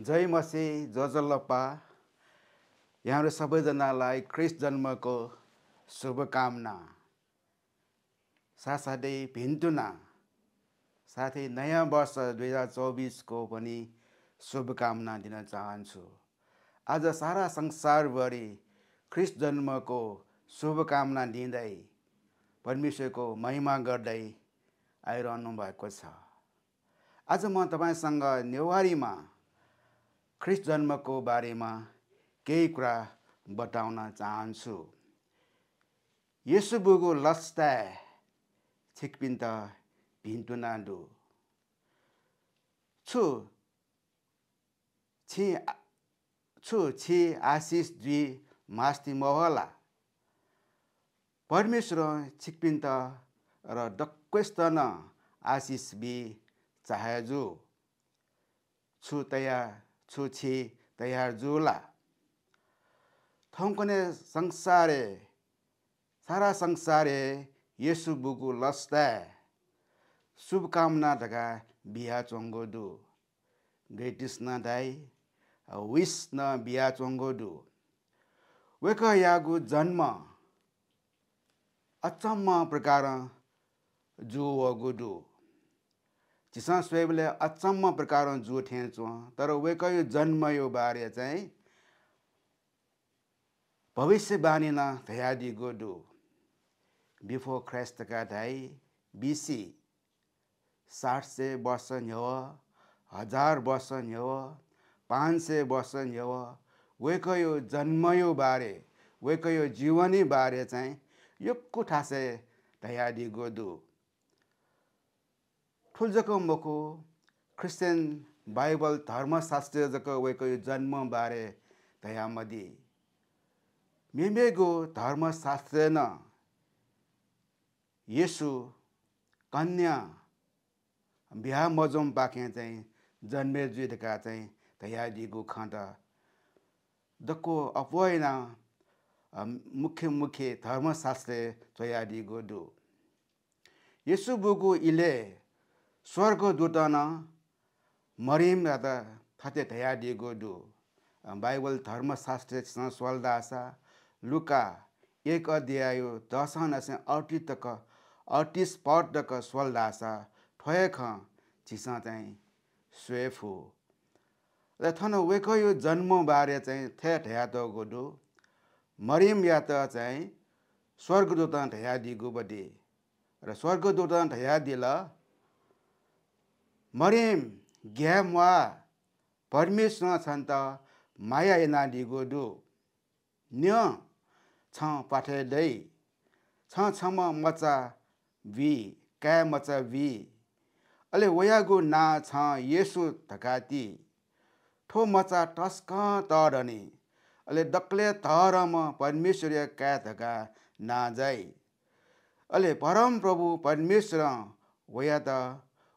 जय मसी जजल्लपा यहाँहरू सबैजनालाई क्रिस्ट जन्मको शुभकामना साथसाथै भिन्तुना साथै नयाँ वर्ष दुई हजार चौबिसको पनि शुभकामना दिन चाहन्छु आज सारा संसारभरि ख्रिस्ट जन्मको शुभकामना दिँदै परमेश्वरको महिमा गर्दै आइरहनु भएको छ आज म तपाईँसँग नेवारीमा ख्रिस्ट जन्मको बारेमा केही कुरा बताउन चाहन्छु येसुबुगु लस्ता छिक्पिन्त भिन्तुनाडु छु छि छु छि आशिष दुई मास्ति महला परमेश्वर छिक्पिन्त र डक्वेस्तन आशिष बी चाहेजु छु तया छु छि तया जुला थङ्कने संसारे सारा संसारे यसु बुगु लस्ता शुभकामना ढका बिहा चङ्गो दु ग्रेटिस न दाई विस न बिहा चङ्गो दु वेक यागु जन्म अचम्म प्रकार वगु डु चिसा स्वेबले अचम्म प्रकार जुठे चुह तर वेकयो जन्म यो बारे चाहिँ भविष्यवाणी न थयादी गोडु बिफोर ख्राइस्तका धाई बिसी साठ सय वर्ष न्यव हजार वर्ष न्यव पाँच सय वर्ष न्यव वेकयो जन्मयो बारे वेकयो जीवनी बारे चाहिँ यो कुठासे धयादी गोदु जग्गा मको क्रिस्चियन बाइबल धर्मशास्त्र जको वेको जन्मबारे दयामदी मेमेगो धर्मशास्त्र न यसु कन्या बिहा मजम बाँके चाहिँ जन्मे जुटका चाहिँ दयादीको खण्ड दको अपोइना मुख्य मुख्य धर्मशास्त्र तयारीको डु यसु बुगु इले 스월고두다나 मरिम 나다 타테 धया दिएको बाइबल बाइबल शास्त्र आशा लुका एक अध्याय दस नसे अटी तक अटी स्पट तक चाहिँ स्वेफ हो र थन वेको यो जन्मबारे चाहिँ थे ढ्या त गोडो मरिम या त चाहिँ स्वर्गदूत ढ्या दिगो बडे र स्वर्गदूत ढ्या दिला मरेम वा परमेश्वर छन् त माया एनालिगोडो न्य छ पठाइदै छ छम मचा बी क्या मचा बी अले वयागो ना छ यसो धकाती ठो मचा टस्क तरने अले डक्ले म परमेश्वर क्या धका ना जाई अले परम प्रभु परमेश्वर वया त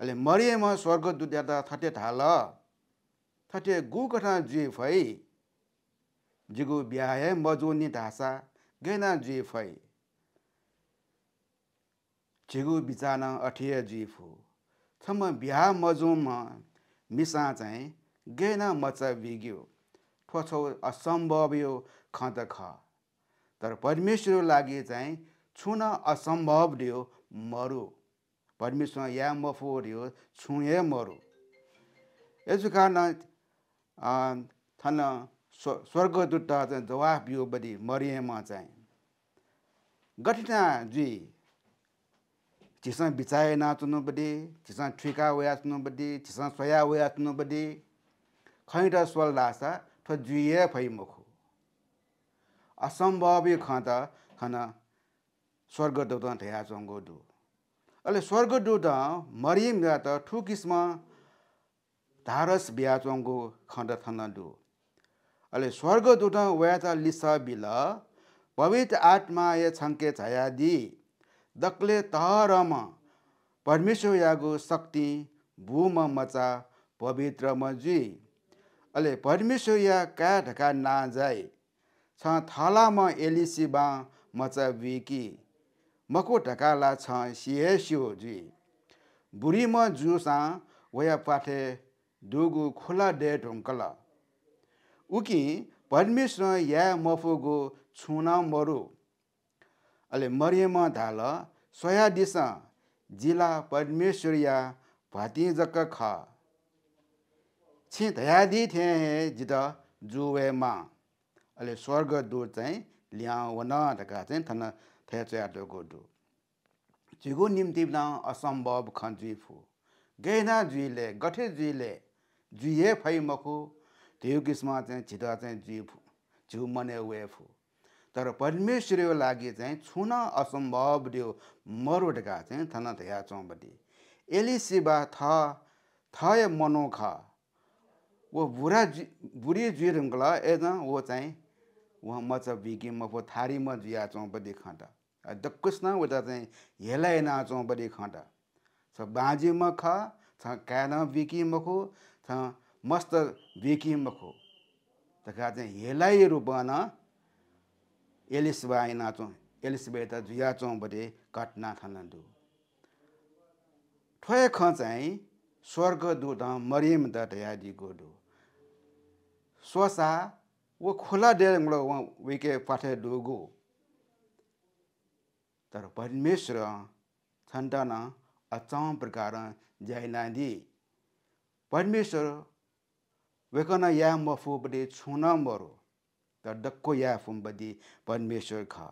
अहिले स्वर्ग ಮರಿಯಮ थटे थाल थटे गु कठा जुए फै जिगु ब्याहे मजोनी ढासा गेना जे फै झिगु बिचान अठिए जुए फु थम बिहा मजुम मिसा चाहिँ गेना मच बिग्यो ठोछौ असम्भव यो ख ख तर परमेश्वर लागि चाहिँ छुन असम्भव दियो मरु परमेश्वर या मफ छु मरु यसो कारण थन स्व स्वर्गदूत चाहिँ जवाफ बियो बढी मरिएमा चाहिँ गठिना जी चिसान बिचाए नाच्नु बढी चिसान ठिका उयाच्नु बढी चिसान सया उयाच्नु बढी खैँ त स्वल लासा थो जु फै खन असम्भव खा खान स्वर्गदूतमा थ्याच दु अहिले स्वर्गदूत मरिम या त ठु किसम धारस खण्ड थन डु अहिले स्वर्गदूत वा त लिस बिल पवित्र आत्मा या छङ्के छया तहरम परमेश्वर यागो शक्ति भूम मचा पवित्र म अले परमेश्वर या का ढका नाजाए छ थलामा एलिसी बा मचा विकी ma ku takāla chāng xie xio juī, burima juu sāng waya pā te khula de kala, uki gu soya ma, swarga That's what they निम्ति do. असम्भव nimti na फु khanji जुइले गठे जुइले फै त्यो चाहिँ छिटो चाहिँ जिउ जिउ मने वे तर परमेश्वरको लागि चाहिँ छुन असम्भव त्यो मरोडका चाहिँ थन थया चौबटी एलिसिबा थ थय मनोख वो बुढा जु बुढी जुइरङ्गला एज वो चाहिँ म चाहिँ भिकी मफो थारी म जुया चौबटी खट दक्कुसना उता चाहिँ हेलाइ नाचौँ बलि खँटा छ बाँझी मख छ कान बिकी मखो छ मस्त बिकी मखो तका चाहिँ हेलाइ रूपन एलिस बाई नाचौँ एलिस बाई त जुयाचौँ बरे घटना खानन्दु ठोय ख चाहिँ स्वर्ग दुध मरिम द ढयादी गोडु सोसा वो खोला डेर विके पाठे डुगु tar parmeshra chandana acham prakara jainandi parmeshra vekana yam mafu bade chunam baro tar dakko yafum bade parmeshra kha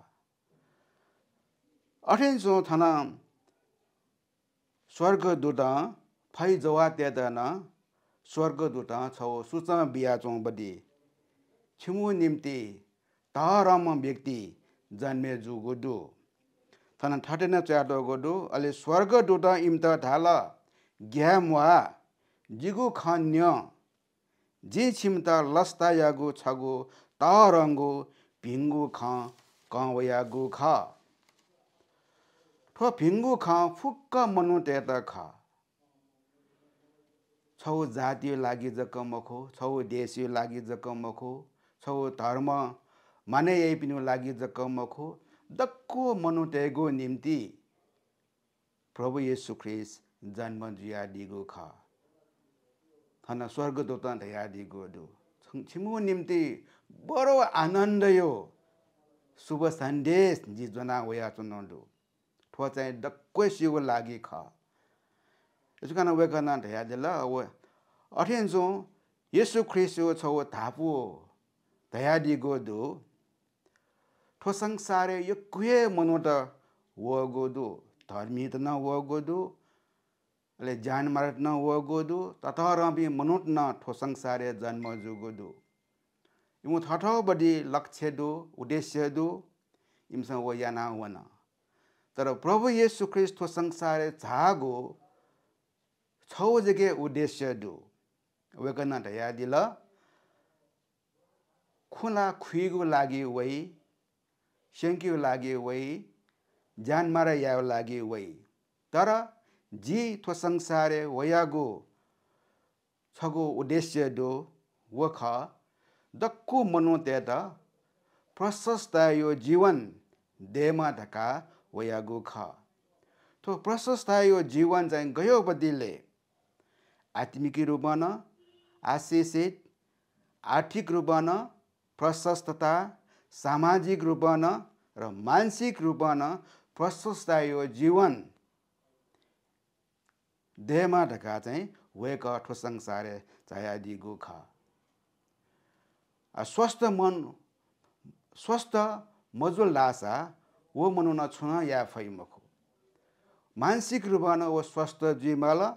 athen so thana swarga duta phai jawa te dana swarga duta chaw sucha biya chung chimu nimti janme तर ठटेन च्याटो गोडु अलि स्वर्ग डुट इम्ता ढाल घ्या जिगु खन्य झि लस्ता यागु छगु त रङ्गु कु ख ठो फिङ्गु फुक्क मनु त ख छौ जाति लागि जक मखो छौ देशी लागि जक मखो छौ धर्म माने पनि लागि जक मखो दक्को मनुटयको निम्ति प्रभु येसु ख्रिस जन्म दिगो ख थन स्वर्गदूत दिगो दु छिमु निम्ति बडो आनन्द यो शुभ सन्देश जिजना वया चुनडु ठो चाहिँ डक्कै सिगो लागि ख यसो कारण वेकन धया ल अब अठेन्सो यसो ख्रिस छौ थापु दिगो दु 포상살에 욕구에 모노다 워고도 더미드나 워고도 ले जान ज्यान न वो गोदु तथर अभी मनोट न ठोसंग सारे जन्म जुगोदु गोदु इमु थठ बडी लक्ष्य दो उद्देश्य दो इमसँग वो याना वना तर प्रभु येशु ख्रिस्ट थो झागो छौ जगे उद्देश्य दो वेकन ढया दिल खुला खुइगो लागि वही सेङ्क्यु लाग्यो वै ज्यान मार या लाग्यो वै तर जी थो संसारे वयागो छगो उद्देश्य डो ख दक्कु मनो ते त प्रशस्त यो जीवन देमा धका वयागो ख थो प्रशस्त यो जीवन चाहिँ गयो बदिले आत्मिक रूपमा न आशिषित आर्थिक रूपमा न प्रशस्तता सामाजिक रूपमा र मानसिक रूपमा प्रशस्त यो जीवन देहमा ढका चाहिँ वेक ठोसङ सारे छायादि गुख स्वस्थ मन स्वस्थ मजुल लासा ओ मनुन छुन या फैमखो मानसिक रूपमा वो स्वस्थ ल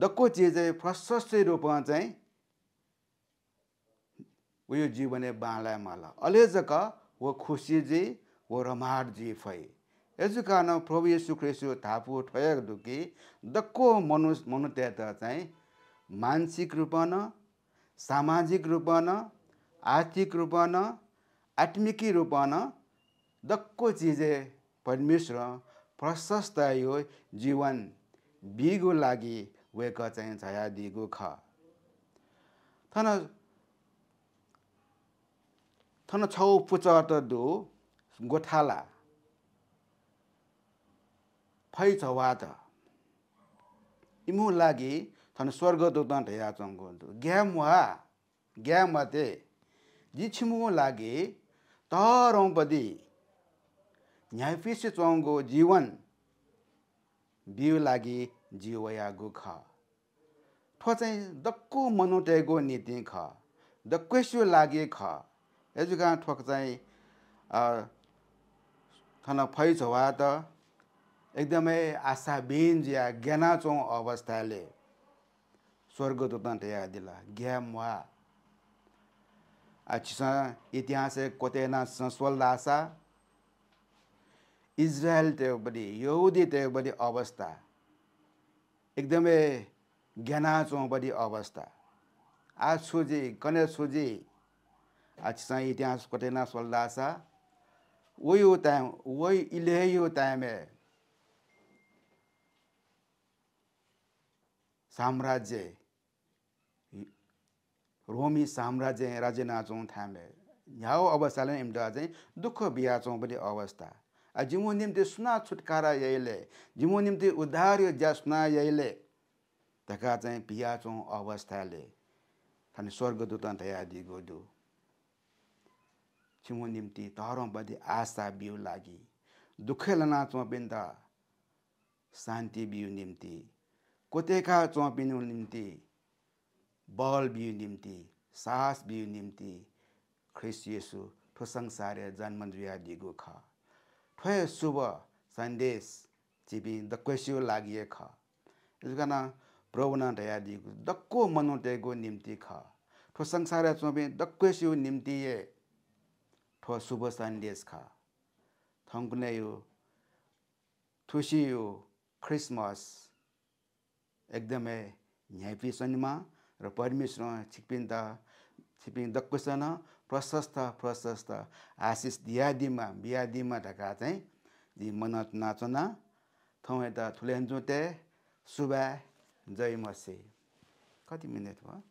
दक्को चिज प्रशस्त रूपमा चाहिँ उयो माला ಬಾಳೆ वो खुशी जी वो ವ जी फै यसै कारण प्रभु येसु ख्रेसु थापु ठयक दुखी दक्को मनु मनुत्यात चाहिँ मानसिक रूपमा सामाजिक रूपमा आर्थिक रूपमा आत्मिकी रूपमा दक्को चिजे परमेश्वर प्रशस्त यो जीवन बिगो लागि वेक चाहिँ छया दिगो ख थन थन छौ पुचहत दो गोठाला फै छवात इमु लागि थन स्वर्ग दोतन ठया चङ्गो ग्याम वा ग्याम ते जिछिमु लागि तरौपदी न्यायफिस चङ्गो जीवन बिउ लागि जिवया गु ख ठो चाहिँ दक्कु मनोटेगो नीति ख दक्वेस्यो लागि ख ठोक चाहिँ थन फैज वा त एकदमै आशाबीन या ज्ञानाचौँ अवस्थाले स्वर्गदूतन ठेया दिला ग्याम वा आचिस इतिहास कोतेना संस्वल आशा इजरायल पनि यहुदी पनि अवस्था एकदमै ज्ञानाचौँ बडी अवस्था आज सुजी गणेश सुजी açısan itiyans kotena soldasa वही होता है वही इले ही होता साम्राज्य रोमी साम्राज्य राज्य नाचौँ थामे याओ अवस्थाले एउटा चाहिँ दुःख बिहाचौँ पनि अवस्था जिउ निम्ति सुना छुटकारा यहीले जिमो निम्ति उद्धार यो ज्या सुना यहीले तका चाहिँ बिहाचौँ अवस्थाले अनि स्वर्गदूत तया दिगो दु छिमो निम्ति तहरौँ बदी आशा बिउ लागि दुःख लना चौपिन्दा शान्ति बिउ निम्ति कोतेका चौपिनु निम्ति बल बिउ निम्ति साहस बिउ निम्ति ख्रिस येसु ठोसङ सारे जन्मजुया दिगु ख ठोय शुभ सन्देश चिपी दक्वेस्यु लागि ख यसकन प्रभुना ढया दिगो दक्को मनो निम्ति ख ठोसंसारे सारे चौपि निम्ति ए शुभ 그 यो थुसी यो क्रिसमस एकदमै न्यायपिसनमा र परमेश्वर छिपिँदा छिपिङ दक्कुसन प्रशस्त प्रशस्त आशिष दियादिमा बियादिमा ढका चाहिँ दि मनत नाचना थौ यता सुबा जय मसे कति मिनट भयो